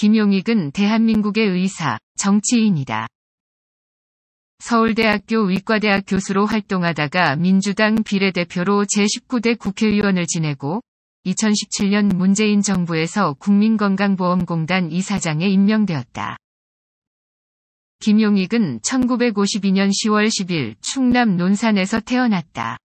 김용익은 대한민국의 의사, 정치인이다. 서울대학교 의과대학 교수로 활동하다가 민주당 비례대표로 제19대 국회의원을 지내고 2017년 문재인 정부에서 국민건강보험공단 이사장에 임명되었다. 김용익은 1952년 10월 10일 충남 논산에서 태어났다.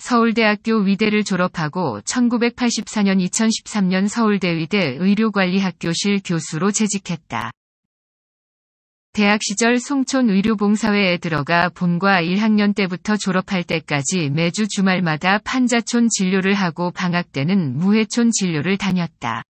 서울대학교 위대를 졸업하고 1984년 2013년 서울대 위대 의료관리학교실 교수로 재직했다. 대학 시절 송촌 의료봉사회에 들어가 본과 1학년 때부터 졸업할 때까지 매주 주말마다 판자촌 진료를 하고 방학 때는 무해촌 진료를 다녔다.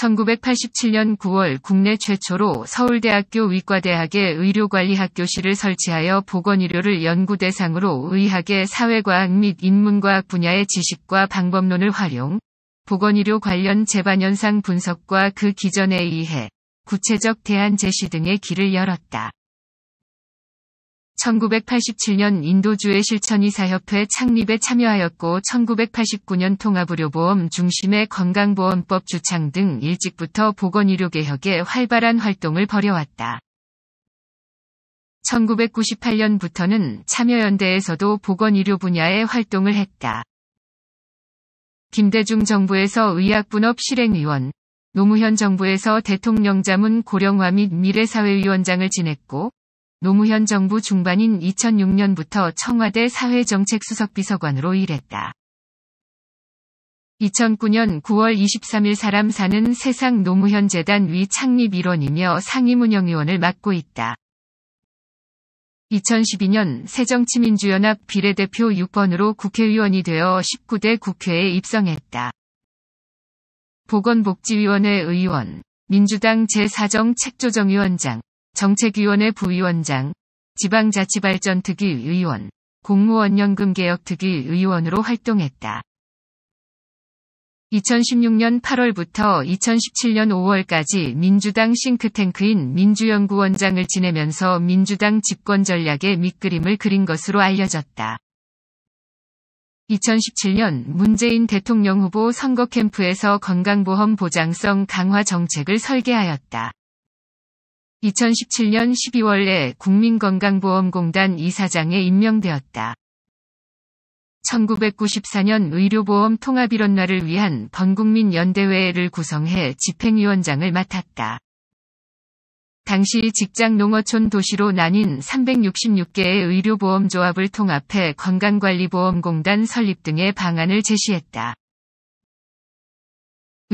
1987년 9월 국내 최초로 서울대학교 의과대학의 의료관리학교실을 설치하여 보건의료를 연구 대상으로 의학의 사회과학 및 인문과학 분야의 지식과 방법론을 활용, 보건의료 관련 재반현상 분석과 그 기전에 의해 구체적 대안 제시 등의 길을 열었다. 1987년 인도주의 실천이사협회 창립에 참여하였고 1989년 통합의료보험 중심의 건강보험법 주창 등 일찍부터 보건의료개혁에 활발한 활동을 벌여왔다. 1998년부터는 참여연대에서도 보건의료 분야에 활동을 했다. 김대중 정부에서 의약분업 실행위원, 노무현 정부에서 대통령자문 고령화 및 미래사회위원장을 지냈고, 노무현 정부 중반인 2006년부터 청와대 사회정책수석비서관으로 일했다. 2009년 9월 23일 사람 사는 세상 노무현 재단 위 창립 일원이며 상임운영위원을 맡고 있다. 2012년 새정치민주연합 비례대표 6번으로 국회의원이 되어 19대 국회에 입성했다. 보건복지위원회 의원, 민주당 제4정 책조정위원장, 정책위원회 부위원장, 지방자치발전특위 의원, 공무원연금개혁특위 의원으로 활동했다. 2016년 8월부터 2017년 5월까지 민주당 싱크탱크인 민주연구원장을 지내면서 민주당 집권 전략의 밑그림을 그린 것으로 알려졌다. 2017년 문재인 대통령 후보 선거 캠프에서 건강보험 보장성 강화 정책을 설계하였다. 2017년 12월에 국민건강보험공단 이사장에 임명되었다. 1994년 의료보험 통합일원날을 위한 번국민 연대회를 구성해 집행위원장을 맡았다. 당시 직장 농어촌 도시로 나뉜 366개의 의료보험조합을 통합해 건강관리보험공단 설립 등의 방안을 제시했다.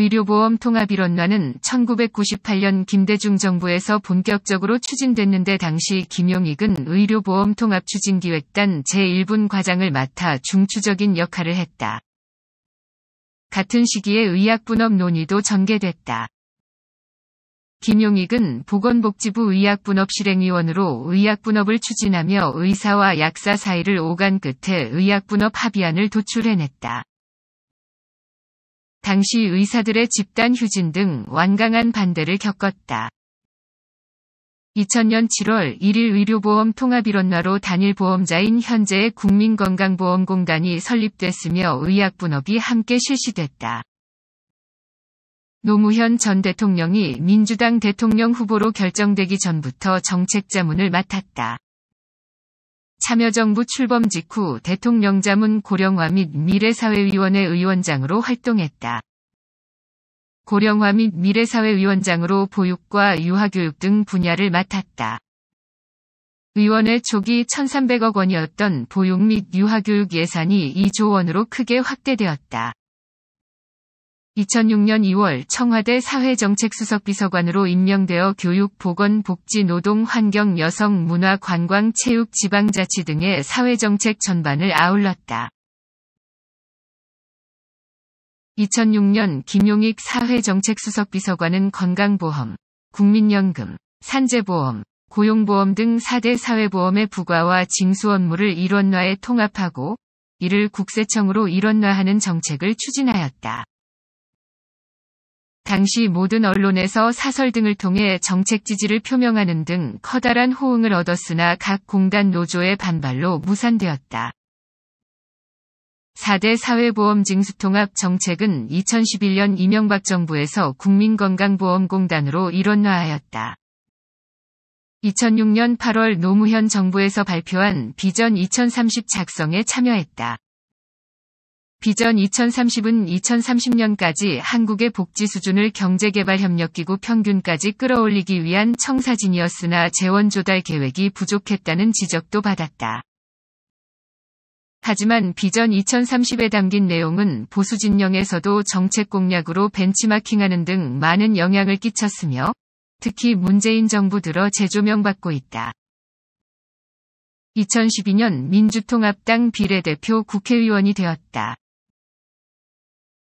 의료보험 통합이론론은 1998년 김대중 정부에서 본격적으로 추진됐는데 당시 김용익은 의료보험 통합 추진기획단 제1분 과장을 맡아 중추적인 역할을 했다. 같은 시기에 의약분업 논의도 전개됐다. 김용익은 보건복지부 의약분업 실행위원으로 의약분업을 추진하며 의사와 약사 사이를 오간 끝에 의약분업 합의안을 도출해냈다. 당시 의사들의 집단 휴진 등 완강한 반대를 겪었다. 2000년 7월 1일 의료보험 통합이론화로 단일 보험자인 현재의 국민건강보험공단이 설립됐으며 의약분업이 함께 실시됐다. 노무현 전 대통령이 민주당 대통령 후보로 결정되기 전부터 정책자문을 맡았다. 참여정부 출범 직후 대통령자문 고령화 및 미래사회위원회 의원장으로 활동했다. 고령화 및 미래사회위원장으로 보육과 유아교육 등 분야를 맡았다. 의원회 초기 1,300억 원이었던 보육 및 유아교육 예산이 2조 원으로 크게 확대되었다. 2006년 2월 청와대 사회정책수석비서관으로 임명되어 교육, 보건, 복지, 노동, 환경, 여성, 문화, 관광, 체육, 지방자치 등의 사회정책 전반을 아울렀다. 2006년 김용익 사회정책수석비서관은 건강보험, 국민연금, 산재보험, 고용보험 등 4대 사회보험의 부과와 징수 업무를 일원화에 통합하고 이를 국세청으로 일원화하는 정책을 추진하였다. 당시 모든 언론에서 사설 등을 통해 정책 지지를 표명하는 등 커다란 호응을 얻었으나 각 공단 노조의 반발로 무산되었다. 4대 사회보험 징수통합 정책은 2011년 이명박 정부에서 국민건강보험공단으로 일원화하였다. 2006년 8월 노무현 정부에서 발표한 비전 2030 작성에 참여했다. 비전 2030은 2030년까지 한국의 복지 수준을 경제개발협력기구 평균까지 끌어올리기 위한 청사진이었으나 재원 조달 계획이 부족했다는 지적도 받았다. 하지만 비전 2030에 담긴 내용은 보수 진영에서도 정책 공약으로 벤치마킹하는 등 많은 영향을 끼쳤으며 특히 문재인 정부 들어 재조명받고 있다. 2012년 민주통합당 비례대표 국회의원이 되었다.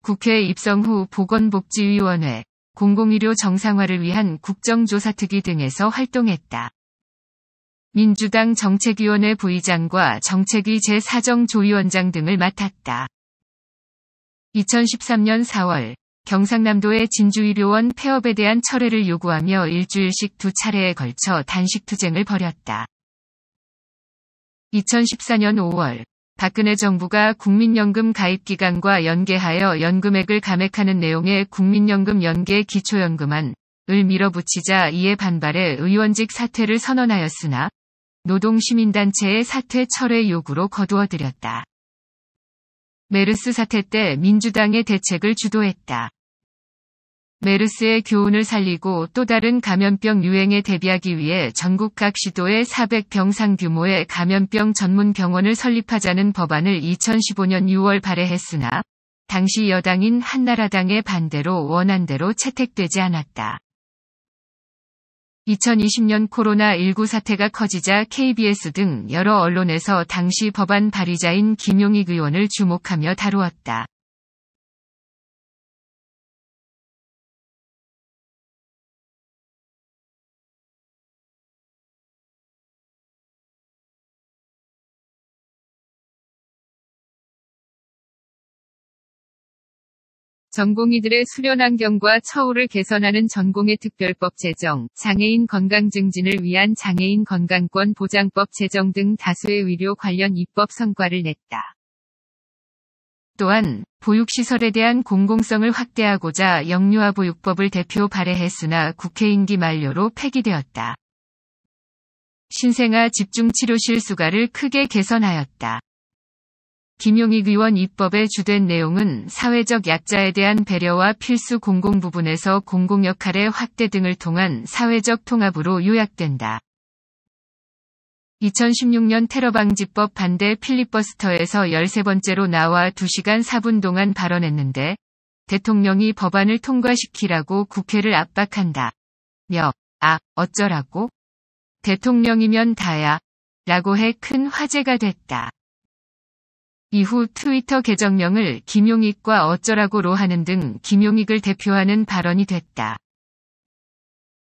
국회 입성 후 보건복지위원회, 공공의료 정상화를 위한 국정조사특위 등에서 활동했다. 민주당 정책위원회 부의장과 정책위 제4정조위원장 등을 맡았다. 2013년 4월 경상남도의 진주의료원 폐업에 대한 철회를 요구하며 일주일씩 두 차례에 걸쳐 단식 투쟁을 벌였다. 2014년 5월 박근혜 정부가 국민연금 가입 기간과 연계하여 연금액을 감액하는 내용의 국민연금 연계 기초연금안을 밀어붙이자 이에 반발해 의원직 사퇴를 선언하였으나 노동시민단체의 사퇴 철회 요구로 거두어들였다. 메르스 사태 때 민주당의 대책을 주도했다. 메르스의 교훈을 살리고 또 다른 감염병 유행에 대비하기 위해 전국 각 시도에 400병상 규모의 감염병 전문 병원을 설립하자는 법안을 2015년 6월 발의했으나 당시 여당인 한나라당의 반대로 원안대로 채택되지 않았다. 2020년 코로나19 사태가 커지자 KBS 등 여러 언론에서 당시 법안 발의자인 김용익 의원을 주목하며 다루었다. 전공의들의 수련 환경과 처우를 개선하는 전공의 특별법 제정, 장애인 건강 증진을 위한 장애인 건강권 보장법 제정 등 다수의 의료 관련 입법 성과를 냈다. 또한 보육시설에 대한 공공성을 확대하고자 영유아 보육법을 대표 발의했으나 국회 임기 만료로 폐기되었다. 신생아 집중치료실 수가를 크게 개선하였다. 김용익 의원 입법에 주된 내용은 사회적 약자에 대한 배려와 필수 공공 부분에서 공공 역할의 확대 등을 통한 사회적 통합으로 요약된다. 2016년 테러방지법 반대 필리버스터에서 13번째로 나와 2시간 4분 동안 발언했는데 대통령이 법안을 통과시키라고 국회를 압박한다. 며, 아, 어쩌라고? 대통령이면 다야. 라고 해 큰 화제가 됐다. 이후 트위터 계정명을 김용익과 어쩌라고로 하는 등 김용익을 대표하는 발언이 됐다.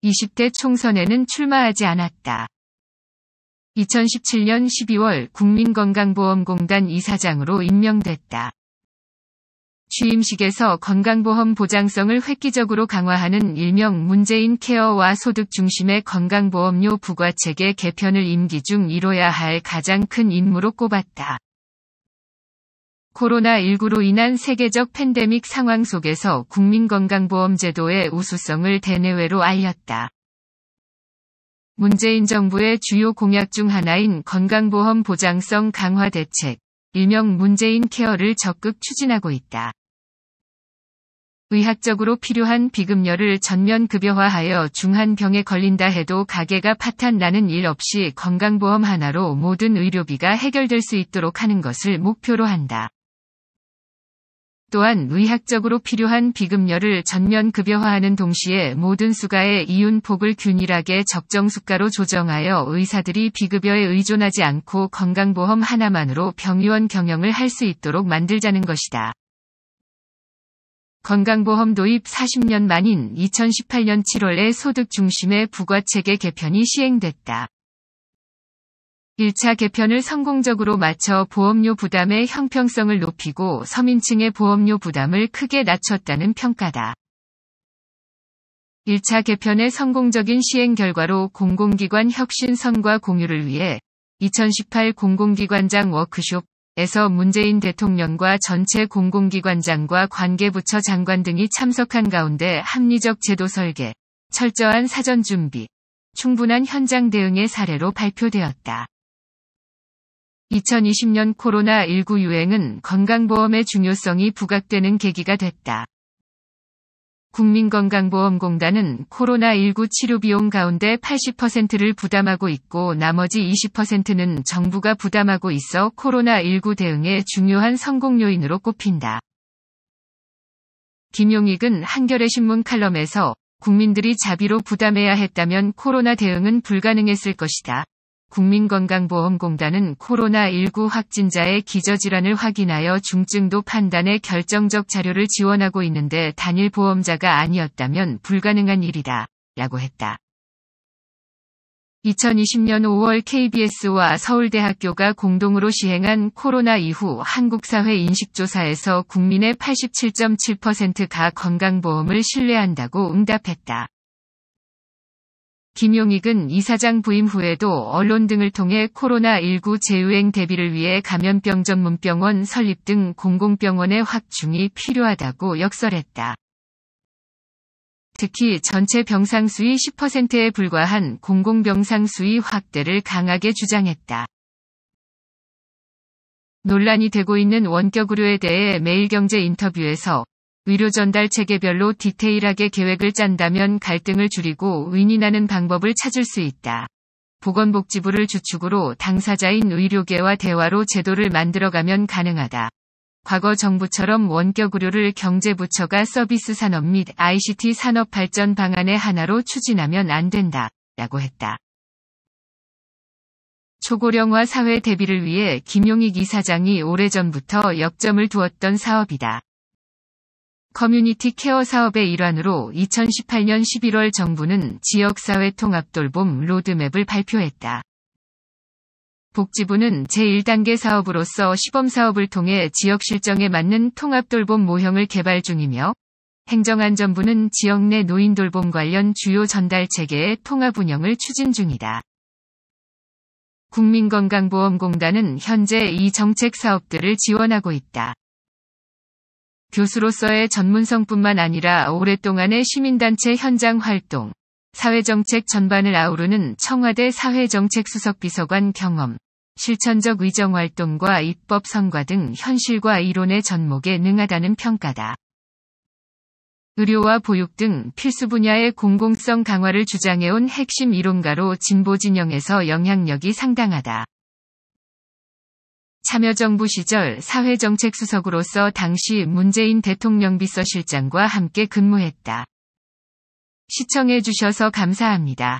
20대 총선에는 출마하지 않았다. 2017년 12월 국민건강보험공단 이사장으로 임명됐다. 취임식에서 건강보험 보장성을 획기적으로 강화하는 일명 문재인 케어와 소득 중심의 건강보험료 부과체계 개편을 임기 중 이뤄야 할 가장 큰 임무로 꼽았다. 코로나19로 인한 세계적 팬데믹 상황 속에서 국민건강보험제도의 우수성을 대내외로 알렸다. 문재인 정부의 주요 공약 중 하나인 건강보험 보장성 강화 대책, 일명 문재인 케어를 적극 추진하고 있다. 의학적으로 필요한 비급여를 전면 급여화하여 중한병에 걸린다 해도 가게가 파탄 나는 일 없이 건강보험 하나로 모든 의료비가 해결될 수 있도록 하는 것을 목표로 한다. 또한 의학적으로 필요한 비급여를 전면 급여화하는 동시에 모든 수가의 이윤폭을 균일하게 적정 수가로 조정하여 의사들이 비급여에 의존하지 않고 건강보험 하나만으로 병의원 경영을 할 수 있도록 만들자는 것이다. 건강보험 도입 40년 만인 2018년 7월에 소득 중심의 부과체계 개편이 시행됐다. 1차 개편을 성공적으로 마쳐 보험료 부담의 형평성을 높이고 서민층의 보험료 부담을 크게 낮췄다는 평가다. 1차 개편의 성공적인 시행 결과로 공공기관 혁신선과 공유를 위해 2018 공공기관장 워크숍에서 문재인 대통령과 전체 공공기관장과 관계부처 장관 등이 참석한 가운데 합리적 제도 설계, 철저한 사전 준비, 충분한 현장 대응의 사례로 발표되었다. 2020년 코로나19 유행은 건강보험의 중요성이 부각되는 계기가 됐다. 국민건강보험공단은 코로나19 치료비용 가운데 80%를 부담하고 있고 나머지 20%는 정부가 부담하고 있어 코로나19 대응의 중요한 성공 요인으로 꼽힌다. 김용익은 한겨레 신문 칼럼에서 국민들이 자비로 부담해야 했다면 코로나 대응은 불가능했을 것이다. 국민건강보험공단은 코로나19 확진자의 기저질환을 확인하여 중증도 판단에 결정적 자료를 지원하고 있는데 단일 보험자가 아니었다면 불가능한 일이다. 라고 했다. 2020년 5월 KBS와 서울대학교가 공동으로 시행한 코로나 이후 한국사회 인식조사에서 국민의 87.7%가 건강보험을 신뢰한다고 응답했다. 김용익은 이사장 부임 후에도 언론 등을 통해 코로나19 재유행 대비를 위해 감염병 전문병원 설립 등 공공병원의 확충이 필요하다고 역설했다. 특히 전체 병상 수의 10%에 불과한 공공병상 수의 확대를 강하게 주장했다. 논란이 되고 있는 원격 의료에 대해 매일경제 인터뷰에서 의료 전달 체계별로 디테일하게 계획을 짠다면 갈등을 줄이고 윈이 나는 방법을 찾을 수 있다. 보건복지부를 주축으로 당사자인 의료계와 대화로 제도를 만들어가면 가능하다. 과거 정부처럼 원격 의료를 경제부처가 서비스 산업 및 ICT 산업 발전 방안의 하나로 추진하면 안 된다. 라고 했다. 초고령화 사회 대비를 위해 김용익 이사장이 오래전부터 역점을 두었던 사업이다. 커뮤니티 케어 사업의 일환으로 2018년 11월 정부는 지역사회 통합 돌봄 로드맵을 발표했다. 복지부는 제1단계 사업으로서 시범사업을 통해 지역 실정에 맞는 통합 돌봄 모형을 개발 중이며 행정안전부는 지역 내 노인 돌봄 관련 주요 전달 체계의 통합 운영을 추진 중이다. 국민건강보험공단은 현재 이 정책 사업들을 지원하고 있다. 교수로서의 전문성뿐만 아니라 오랫동안의 시민단체 현장 활동, 사회정책 전반을 아우르는 청와대 사회정책수석비서관 경험, 실천적 위정활동과 입법 성과 등 현실과 이론의 전목에 능하다는 평가다. 의료와 보육 등 필수 분야의 공공성 강화를 주장해온 핵심 이론가로 진보 진영에서 영향력이 상당하다. 참여정부 시절 사회정책수석으로서 당시 문재인 대통령 비서실장과 함께 근무했다. 시청해주셔서 감사합니다.